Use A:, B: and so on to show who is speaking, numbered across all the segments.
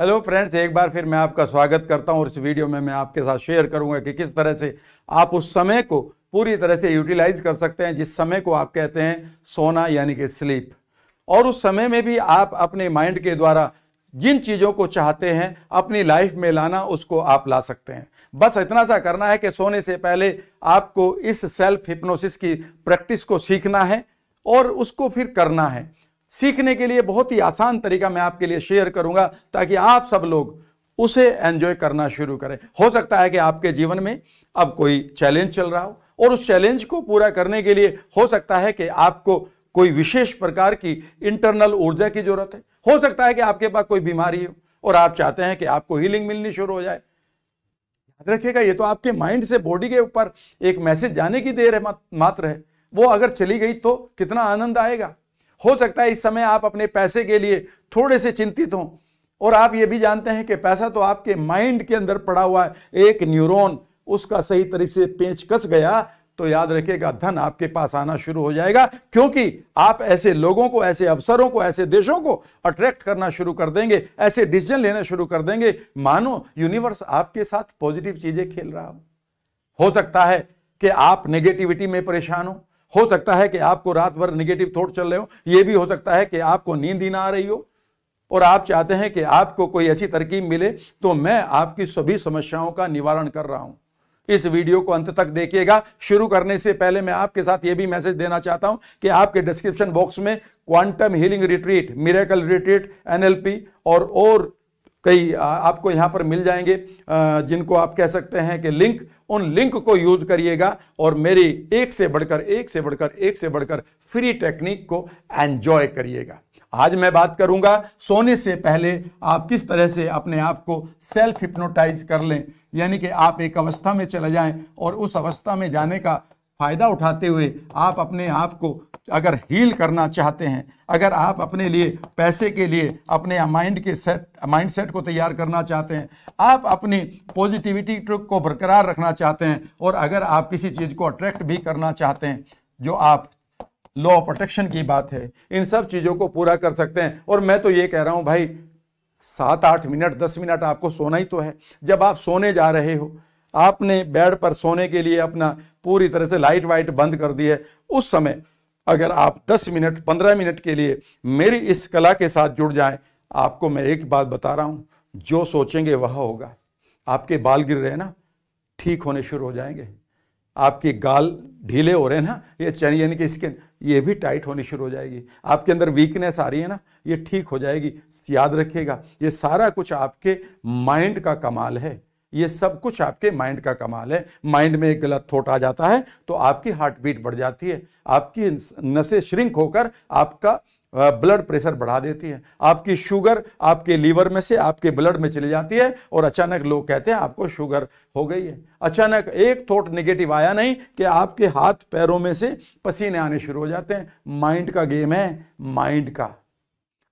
A: hello friends एक बार फिर मैं आपका स्वागत करता हूं और इस वीडियो में मैं आपके साथ शेयर करूंगा कि किस तरह से आप उस समय को पूरी तरह से यूटिलाइज कर सकते हैं जिस समय को आप कहते हैं सोना यानी कि स्लीप और उस समय में भी आप अपने माइंड के द्वारा जिन चीज़ों को चाहते हैं अपनी लाइफ में लाना उसको आप ला सकते हैं बस इतना सा करना है कि सोने से पहले आपको इस सेल्फ हिप्नोसिस की प्रैक्टिस को सीखना है और उसको फिर करना है सीखने के लिए बहुत ही आसान तरीका मैं आपके लिए शेयर करूंगा ताकि आप सब लोग उसे एंजॉय करना शुरू करें हो सकता है कि आपके जीवन में अब कोई चैलेंज चल रहा हो और उस चैलेंज को पूरा करने के लिए हो सकता है कि आपको कोई विशेष प्रकार की इंटरनल ऊर्जा की जरूरत है हो सकता है कि आपके पास कोई बीमारी हो और आप चाहते हैं कि आपको हीलिंग मिलनी शुरू हो जाए याद रखिएगा ये तो आपके माइंड से बॉडी के ऊपर एक मैसेज जाने की देर है मात्र है वो अगर चली गई तो कितना आनंद आएगा हो सकता है इस समय आप अपने पैसे के लिए थोड़े से चिंतित हों और आप ये भी जानते हैं कि पैसा तो आपके माइंड के अंदर पड़ा हुआ है एक न्यूरॉन उसका सही तरीके से पेच कस गया तो याद रखिएगा धन आपके पास आना शुरू हो जाएगा क्योंकि आप ऐसे लोगों को ऐसे अवसरों को ऐसे देशों को अट्रैक्ट करना शुरू कर देंगे ऐसे डिसीजन लेना शुरू कर देंगे मानो यूनिवर्स आपके साथ पॉजिटिव चीजें खेल रहा हो हो सकता है कि आप नेगेटिविटी में परेशान हो हो सकता है कि आपको रात भर निगेटिव थॉट चल रहे हो यह भी हो सकता है कि आपको नींद ही ना आ रही हो और आप चाहते हैं कि आपको कोई ऐसी तरकीब मिले तो मैं आपकी सभी समस्याओं का निवारण कर रहा हूं इस वीडियो को अंत तक देखिएगा शुरू करने से पहले मैं आपके साथ यह भी मैसेज देना चाहता हूं कि आपके डिस्क्रिप्शन बॉक्स में quantum healing retreat miracle retreat NLP और और कई आपको यहाँ पर मिल जाएंगे जिनको आप कह सकते हैं कि लिंक उन लिंक को यूज करिएगा और मेरी एक से बढ़कर एक से बढ़कर एक से बढ़कर फ्री टेक्निक को एंजॉय करिएगा आज मैं बात करूंगा सोने से पहले आप किस तरह से अपने आप को सेल्फ हिप्नोटाइज कर लें यानी कि आप एक अवस्था में चले जाएं और उस अवस्था में जाने का फ़ायदा उठाते हुए आप अपने आप को अगर हील करना चाहते हैं अगर आप अपने लिए पैसे के लिए अपने माइंड के सेट माइंड सेट को तैयार करना चाहते हैं आप अपनी पॉजिटिविटी को बरकरार रखना चाहते हैं और अगर आप किसी चीज़ को अट्रैक्ट भी करना चाहते हैं जो आप लॉ ऑफ की बात है इन सब चीज़ों को पूरा कर सकते हैं और मैं तो ये कह रहा हूँ भाई सात आठ मिनट दस मिनट आपको सोना ही तो है जब आप सोने जा रहे हो आपने बेड पर सोने के लिए अपना पूरी तरह से लाइट वाइट बंद कर दी है उस समय अगर आप 10 मिनट 15 मिनट के लिए मेरी इस कला के साथ जुड़ जाएं आपको मैं एक बात बता रहा हूँ जो सोचेंगे वह होगा आपके बाल गिर रहे हैं ना ठीक होने शुरू हो जाएंगे आपकी गाल ढीले हो रहे हैं ना ये चैन यानी कि स्किन ये भी टाइट होनी शुरू हो जाएगी आपके अंदर वीकनेस आ रही है ना ये ठीक हो जाएगी याद रखिएगा ये सारा कुछ आपके माइंड का कमाल है ये सब कुछ आपके माइंड का कमाल है माइंड में एक गलत थॉट आ जाता है तो आपकी हार्ट बीट बढ़ जाती है आपकी नसें श्रिंक होकर आपका ब्लड प्रेशर बढ़ा देती है आपकी शुगर आपके लीवर में से आपके ब्लड में चली जाती है और अचानक लोग कहते हैं आपको शुगर हो गई है अचानक एक थॉट नेगेटिव आया नहीं कि आपके हाथ पैरों में से पसीने आने शुरू हो जाते हैं माइंड का गेम है माइंड का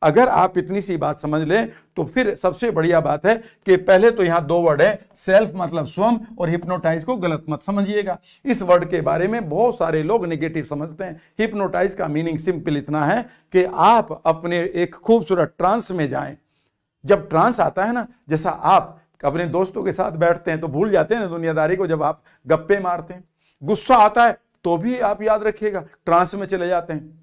A: अगर आप इतनी सी बात समझ लें तो फिर सबसे बढ़िया बात है कि पहले तो यहां दो वर्ड है सेल्फ मतलब स्वयं और हिप्नोटाइज को गलत मत समझिएगा इस वर्ड के बारे में बहुत सारे लोग नेगेटिव समझते हैं हिप्नोटाइज का मीनिंग सिंपल इतना है कि आप अपने एक खूबसूरत ट्रांस में जाएं जब ट्रांस आता है ना जैसा आप अपने दोस्तों के साथ बैठते हैं तो भूल जाते हैं ना दुनियादारी को जब आप गप्पे मारते हैं गुस्सा आता है तो भी आप याद रखिएगा ट्रांस में चले जाते हैं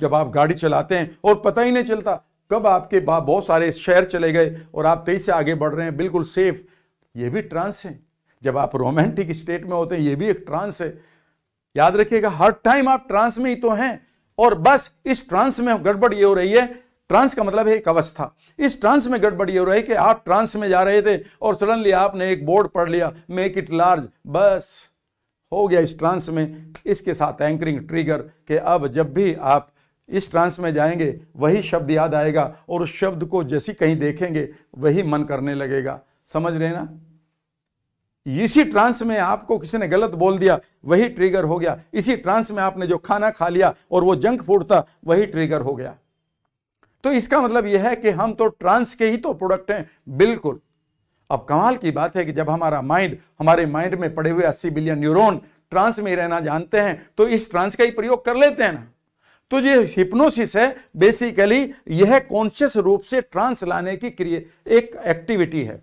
A: जब आप गाड़ी चलाते हैं और पता ही नहीं चलता कब आपके बाप बहुत सारे शहर चले गए और आप तेज से आगे बढ़ रहे हैं बिल्कुल सेफ ये भी ट्रांस है जब आप रोमांटिक स्टेट में होते हैं ये भी एक ट्रांस है याद रखिएगा हर टाइम आप ट्रांस में ही तो हैं और बस इस ट्रांस में गड़बड़ ये हो रही है ट्रांस का मतलब है एक अवस्था इस ट्रांस में गड़बड़ ये हो रही है कि आप ट्रांस में जा रहे थे और सडनली आपने एक बोर्ड पढ़ लिया मेक इट लार्ज बस हो गया इस ट्रांस में इसके साथ एंकरिंग ट्रिगर के अब जब भी आप इस ट्रांस में जाएंगे वही शब्द याद आएगा और उस शब्द को जैसी कहीं देखेंगे वही मन करने लगेगा समझ रहे ना इसी ट्रांस में आपको किसी ने गलत बोल दिया वही ट्रिगर हो गया इसी ट्रांस में आपने जो खाना खा लिया और वो जंक फूड था वही ट्रिगर हो गया तो इसका मतलब यह है कि हम तो ट्रांस के ही तो प्रोडक्ट हैं बिल्कुल अब कमाल की बात है कि जब हमारा माइंड हमारे माइंड में पड़े हुए अस्सी बिलियन न्यूरोन ट्रांस में रहना जानते हैं तो इस ट्रांस का ही प्रयोग कर लेते हैं ना तो ये हिप्नोसिस है बेसिकली यह कॉन्शियस रूप से ट्रांस लाने की क्रिया एक एक्टिविटी है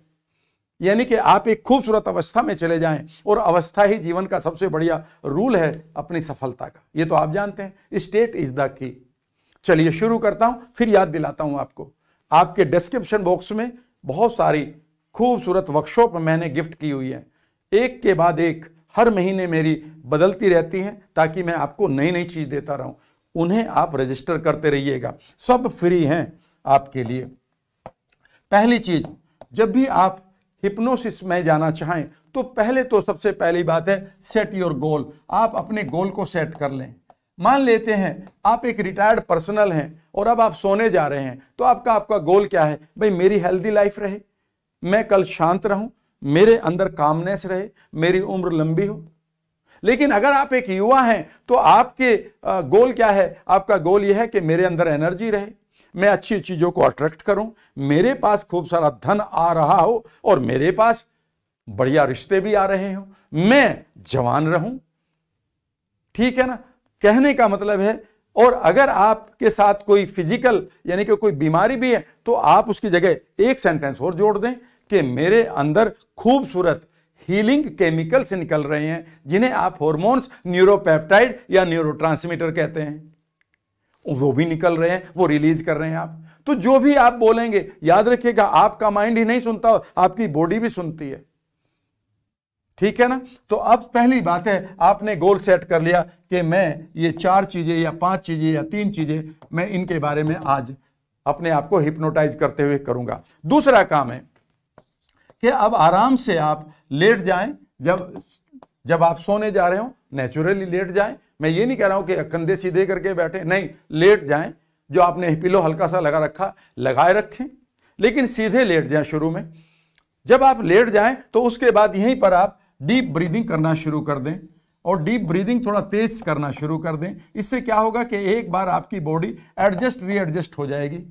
A: यानी कि आप एक खूबसूरत अवस्था में चले जाएं और अवस्था ही जीवन का सबसे बढ़िया रूल है अपनी सफलता का ये तो आप जानते हैं स्टेट इज द की चलिए शुरू करता हूं फिर याद दिलाता हूं आपको आपके डिस्क्रिप्शन बॉक्स में बहुत सारी खूबसूरत वर्कशॉप मैंने गिफ्ट की हुई है एक के बाद एक हर महीने मेरी बदलती रहती हैं ताकि मैं आपको नई नई चीज़ देता रहूं उन्हें आप रजिस्टर करते रहिएगा सब फ्री हैं आपके लिए पहली चीज जब भी आप हिप्नोसिस में जाना चाहें तो पहले तो सबसे पहली बात है सेट योर गोल आप अपने गोल को सेट कर लें मान लेते हैं आप एक रिटायर्ड पर्सनल हैं और अब आप सोने जा रहे हैं तो आपका आपका गोल क्या है भाई मेरी हेल्दी लाइफ रहे मैं कल शांत रहूं मेरे अंदर कामनेस रहे मेरी उम्र लंबी हो लेकिन अगर आप एक युवा हैं तो आपके गोल क्या है आपका गोल यह है कि मेरे अंदर एनर्जी रहे मैं अच्छी चीज़ों को अट्रैक्ट करूं मेरे पास खूब सारा धन आ रहा हो और मेरे पास बढ़िया रिश्ते भी आ रहे हो मैं जवान रहूं ठीक है ना कहने का मतलब है और अगर आपके साथ कोई फिजिकल यानी कि कोई बीमारी भी है तो आप उसकी जगह एक सेंटेंस और जोड़ दें कि मेरे अंदर खूबसूरत हीलिंग केमिकल्स निकल रहे हैं जिन्हें आप हॉर्मोन्स न्यूरोपेप्टाइड या न्यूरोट्रांसमीटर कहते हैं वो भी निकल रहे हैं वो रिलीज कर रहे हैं आप तो जो भी आप बोलेंगे याद रखिएगा आपका माइंड ही नहीं सुनता आपकी बॉडी भी सुनती है ठीक है ना तो अब पहली बात है आपने गोल सेट कर लिया कि मैं ये चार चीज़ें या पांच चीज़ें या तीन चीज़ें मैं इनके बारे में आज अपने आप को हिप्नोटाइज करते हुए करूंगा दूसरा काम है कि अब आराम से आप लेट जाएं जब जब आप सोने जा रहे हो नेचुरली लेट जाएं मैं ये नहीं कह रहा हूं कि कंधे सीधे करके बैठे नहीं लेट जाएं जो आपने पिलो हल्का सा लगा रखा लगाए रखें लेकिन सीधे लेट जाएं शुरू में जब आप लेट जाएं तो उसके बाद यहीं पर आप डीप ब्रीदिंग करना शुरू कर दें और डीप ब्रीदिंग थोड़ा तेज करना शुरू कर दें इससे क्या होगा कि एक बार आपकी बॉडी एडजस्ट रीएडजस्ट हो जाएगी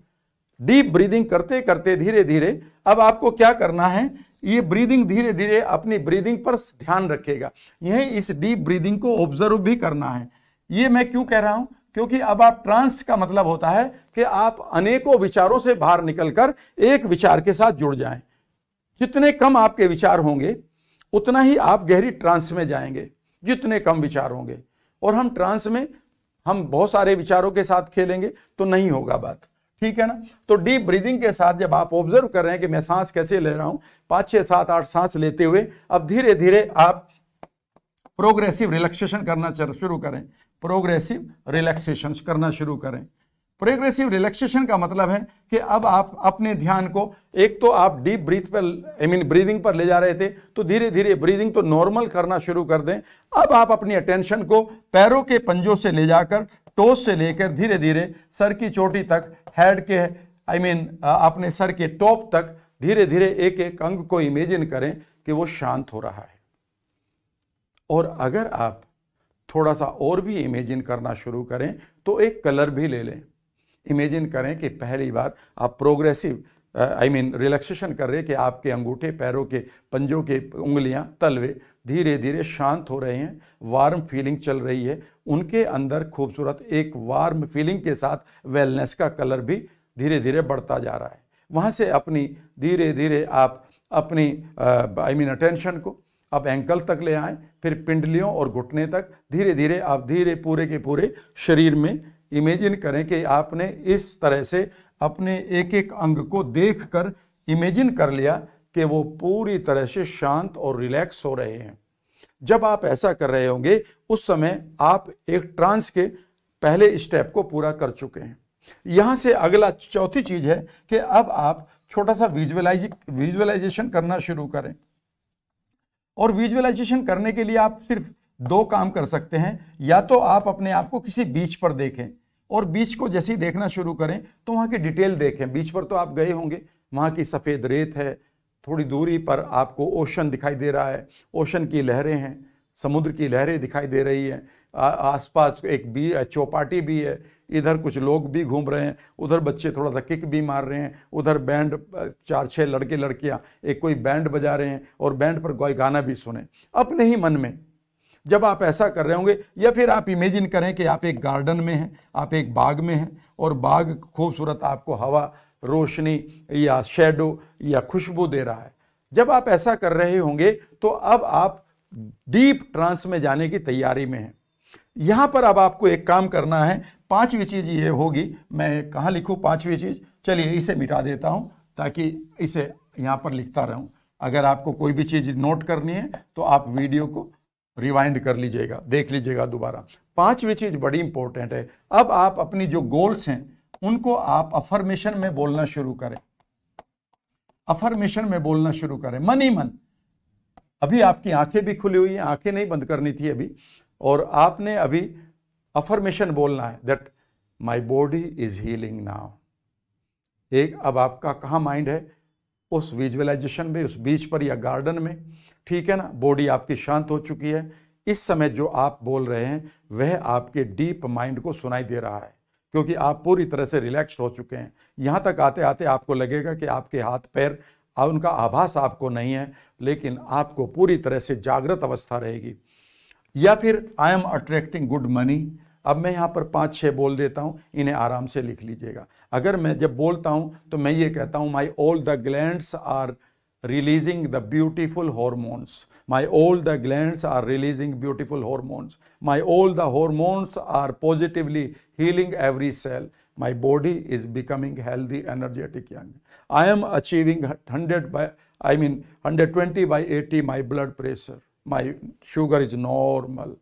A: डीप ब्रीदिंग करते करते धीरे धीरे अब आपको क्या करना है ये ब्रीदिंग धीरे धीरे अपनी ब्रीदिंग पर ध्यान रखेगा यही इस डीप ब्रीदिंग को ऑब्जर्व भी करना है ये मैं क्यों कह रहा हूं क्योंकि अब आप ट्रांस का मतलब होता है कि आप अनेकों विचारों से बाहर निकलकर एक विचार के साथ जुड़ जाएं जितने कम आपके विचार होंगे उतना ही आप गहरी ट्रांस में जाएंगे जितने कम विचार होंगे और हम ट्रांस में हम बहुत सारे विचारों के साथ खेलेंगे तो नहीं होगा बात ठीक है ना तो डीप ब्रीदिंग के साथ जब आप ऑब्जर्व कर रहे हैं कि मैं सांस कैसे ले रहा हूं पांच छह सात आठ सांस लेते हुए अब धीरे धीरे आप प्रोग्रेसिव रिलैक्सेशन करना शुरू करें प्रोग्रेसिव रिलैक्सेशन करना शुरू करें प्रोग्रेसिव रिलैक्सेशन का मतलब है कि अब आप अपने ध्यान को एक तो आप डीप ब्रीथ पर आई मीन ब्रीदिंग पर ले जा रहे थे तो धीरे धीरे ब्रीदिंग तो नॉर्मल करना शुरू कर दें अब आप अपनी अटेंशन को पैरों के पंजों से ले जाकर टोस से लेकर धीरे धीरे सर की चोटी तक हेड के आई I मीन mean, अपने सर के टॉप तक धीरे धीरे एक एक अंग को इमेजिन करें कि वो शांत हो रहा है और अगर आप थोड़ा सा और भी इमेजिन करना शुरू करें तो एक कलर भी ले लें इमेजिन करें कि पहली बार आप प्रोग्रेसिव आई मीन रिलैक्सेशन कर रहे कि आपके अंगूठे पैरों के पंजों के उंगलियां तलवे धीरे धीरे शांत हो रहे हैं वार्म फीलिंग चल रही है उनके अंदर खूबसूरत एक वार्म फीलिंग के साथ वेलनेस का कलर भी धीरे धीरे बढ़ता जा रहा है वहाँ से अपनी धीरे धीरे आप अपनी आई मीन अटेंशन को अब एंकल तक ले आएँ फिर पिंडलियों और घुटने तक धीरे धीरे आप धीरे पूरे के पूरे शरीर में इमेजिन करें कि आपने इस तरह से अपने एक एक अंग को देखकर इमेजिन कर लिया कि वो पूरी तरह से शांत और रिलैक्स हो रहे हैं जब आप ऐसा कर रहे होंगे उस समय आप एक ट्रांस के पहले स्टेप को पूरा कर चुके हैं यहाँ से अगला चौथी चीज है कि अब आप छोटा सा विजुअलाइज विजुअलाइजेशन करना शुरू करें और विजुअलाइजेशन करने के लिए आप सिर्फ दो काम कर सकते हैं या तो आप अपने आप को किसी बीच पर देखें और बीच को जैसे ही देखना शुरू करें तो वहाँ की डिटेल देखें बीच पर तो आप गए होंगे वहाँ की सफ़ेद रेत है थोड़ी दूरी पर आपको ओशन दिखाई दे रहा है ओशन की लहरें हैं समुद्र की लहरें दिखाई दे रही हैं आसपास एक बी चौपाटी भी है इधर कुछ लोग भी घूम रहे हैं उधर बच्चे थोड़ा सा किक भी मार रहे हैं उधर बैंड चार छः लड़के लड़कियाँ एक कोई बैंड बजा रहे हैं और बैंड पर कोई गाना भी सुने अपने ही मन में जब आप ऐसा कर रहे होंगे या फिर आप इमेजिन करें कि आप एक गार्डन में हैं आप एक बाग में हैं और बाग खूबसूरत आपको हवा रोशनी या शेडो या खुशबू दे रहा है जब आप ऐसा कर रहे होंगे तो अब आप डीप ट्रांस में जाने की तैयारी में हैं यहाँ पर अब आपको एक काम करना है पांचवी चीज़ ये होगी मैं कहाँ लिखूँ पांचवी चीज़ चलिए इसे मिटा देता हूँ ताकि इसे यहाँ पर लिखता रहूँ अगर आपको कोई भी चीज़ नोट करनी है तो आप वीडियो को रिवाइंड कर लीजिएगा देख लीजिएगा दोबारा पांचवी चीज बड़ी इंपॉर्टेंट है अब आप अपनी जो गोल्स हैं उनको आप अफर्मेशन में बोलना शुरू करें अफर्मेशन में बोलना शुरू करें मन ही मन अभी आपकी आंखें भी खुली हुई हैं आंखें नहीं बंद करनी थी अभी और आपने अभी अफर्मेशन बोलना है that my body is healing now एक अब आपका कहाँ माइंड है उस विजुअलाइजेशन में उस बीच पर या गार्डन में ठीक है ना बॉडी आपकी शांत हो चुकी है इस समय जो आप बोल रहे हैं वह आपके डीप माइंड को सुनाई दे रहा है क्योंकि आप पूरी तरह से रिलैक्स्ड हो चुके हैं यहाँ तक आते आते आपको लगेगा कि आपके हाथ पैर उनका आभास आपको नहीं है लेकिन आपको पूरी तरह से जागृत अवस्था रहेगी या फिर I am attracting good money अब मैं यहाँ पर पाँच छः बोल देता हूँ इन्हें आराम से लिख लीजिएगा अगर मैं जब बोलता हूँ तो मैं ये कहता हूँ my all the gland are releasing the beautiful hormones my all the gland are releasing beautiful hormones my all the hormones are positively healing every cell my body is becoming healthy energetic young I am achieving hundred by I mean hundred twenty by eighty my blood pressure my sugar is normal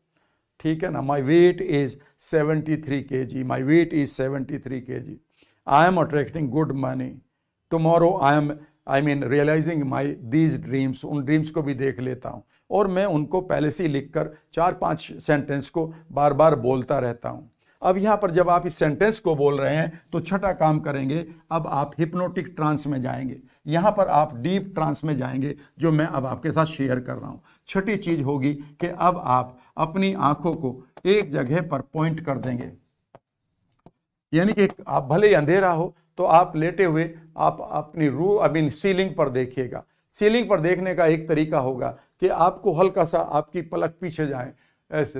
A: ठीक है ना my weight is 73 three K G my weight is 73 three K G I am attracting good money tomorrow I am I mean realizing my these dreams उन dreams को भी देख लेता हूँ और मैं उनको पहले से ही लिख कर चार पाँच सेंटेंस को बार बार बोलता रहता हूँ अब यहाँ पर जब आप इस सेंटेंस को बोल रहे हैं तो छठा काम करेंगे अब आप हिप्नोटिक ट्रांस में जाएंगे यहाँ पर आप डीप ट्रांस में जाएंगे जो मैं अब आपके साथ शेयर कर रहा हूँ छठी चीज़ होगी कि अब आप अपनी आंखों को एक जगह पर पॉइंट कर देंगे यानी कि आप भले ही अंधेरा हो तो आप लेटे हुए आप अपनी रू आई मीन सीलिंग पर देखिएगा सीलिंग पर देखने का एक तरीका होगा कि आपको हल्का सा आपकी पलक पीछे जाए ऐसे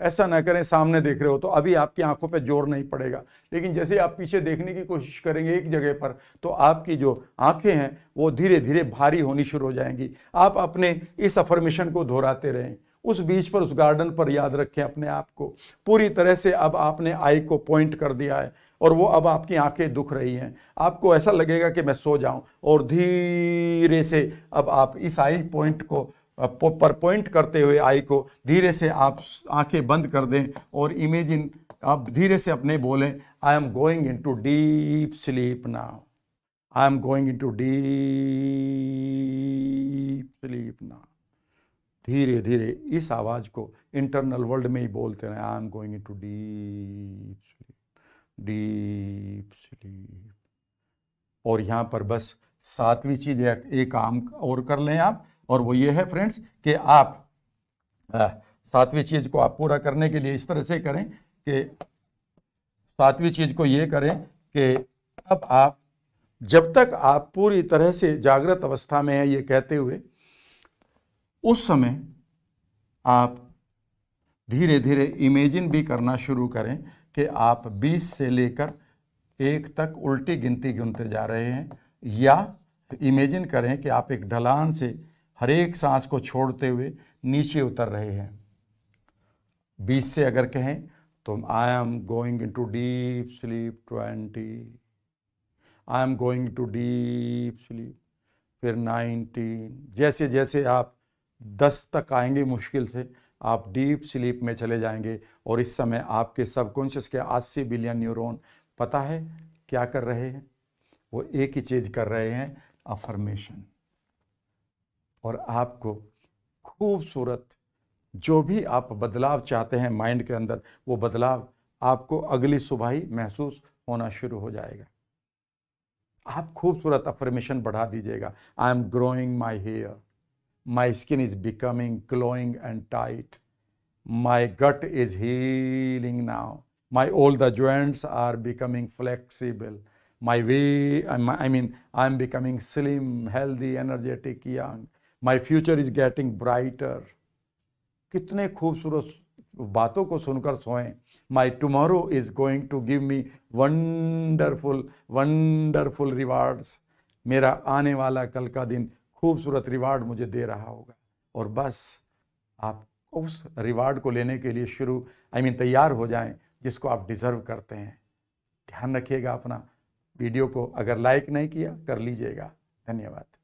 A: ऐसा ना करें सामने देख रहे हो तो अभी आपकी आंखों पर जोर नहीं पड़ेगा लेकिन जैसे आप पीछे देखने की कोशिश करेंगे एक जगह पर तो आपकी जो आंखें हैं वो धीरे धीरे भारी होनी शुरू हो जाएंगी आप अपने इस अफर्मेशन को दोहराते रहें उस बीच पर उस गार्डन पर याद रखें अपने आप को पूरी तरह से अब आपने आई को पॉइंट कर दिया है और वो अब आपकी आंखें दुख रही हैं आपको ऐसा लगेगा कि मैं सो जाऊं और धीरे से अब आप इस आई पॉइंट को पर पॉइंट करते हुए आई को धीरे से आप आंखें बंद कर दें और इमेजिन आप धीरे से अपने बोलें I am going into deep sleep now I am going into deep sleep now धीरे धीरे इस आवाज़ को इंटरनल वर्ल्ड में ही बोलते रहे I am going into deep sleep deep sleep और यहाँ पर बस सातवीं चीज़ एक, काम और कर लें आप और वो ये है फ्रेंड्स कि आप सातवीं चीज़ को आप पूरा करने के लिए इस तरह से करें कि सातवीं चीज़ को ये करें कि अब आप जब तक आप पूरी तरह से जागृत अवस्था में हैं ये कहते हुए उस समय आप धीरे धीरे इमेजिन भी करना शुरू करें कि आप 20 से लेकर एक तक उल्टी गिनती गिनते जा रहे हैं या इमेजिन करें कि आप एक ढलान से हर एक सांस को छोड़ते हुए नीचे उतर रहे हैं बीस से अगर कहें तो I am going into deep sleep twenty I am going to deep sleep फिर नाइनटीन जैसे जैसे आप दस तक आएंगे मुश्किल से आप डीप स्लीप में चले जाएंगे और इस समय आपके सबकॉन्शियस के अस्सी बिलियन न्यूरॉन पता है क्या कर रहे हैं वो एक ही चीज़ कर रहे हैं अफर्मेशन और आपको खूबसूरत जो भी आप बदलाव चाहते हैं माइंड के अंदर वो बदलाव आपको अगली सुबह ही महसूस होना शुरू हो जाएगा आप खूबसूरत अफर्मेशन बढ़ा दीजिएगा I am growing my hair my skin is becoming glowing and tight my gut is healing now my all the joints are becoming flexible my way I mean I am becoming slim healthy energetic young my future is getting brighter कितने खूबसूरत बातों को सुनकर सोएं my tomorrow is going to give me wonderful wonderful rewards मेरा आने वाला कल का दिन खूबसूरत रिवार्ड मुझे दे रहा होगा और बस आप उस रिवार्ड को लेने के लिए शुरू आई I मीन mean, तैयार हो जाएं जिसको आप डिज़र्व करते हैं ध्यान रखिएगा अपना वीडियो को अगर लाइक नहीं किया कर लीजिएगा धन्यवाद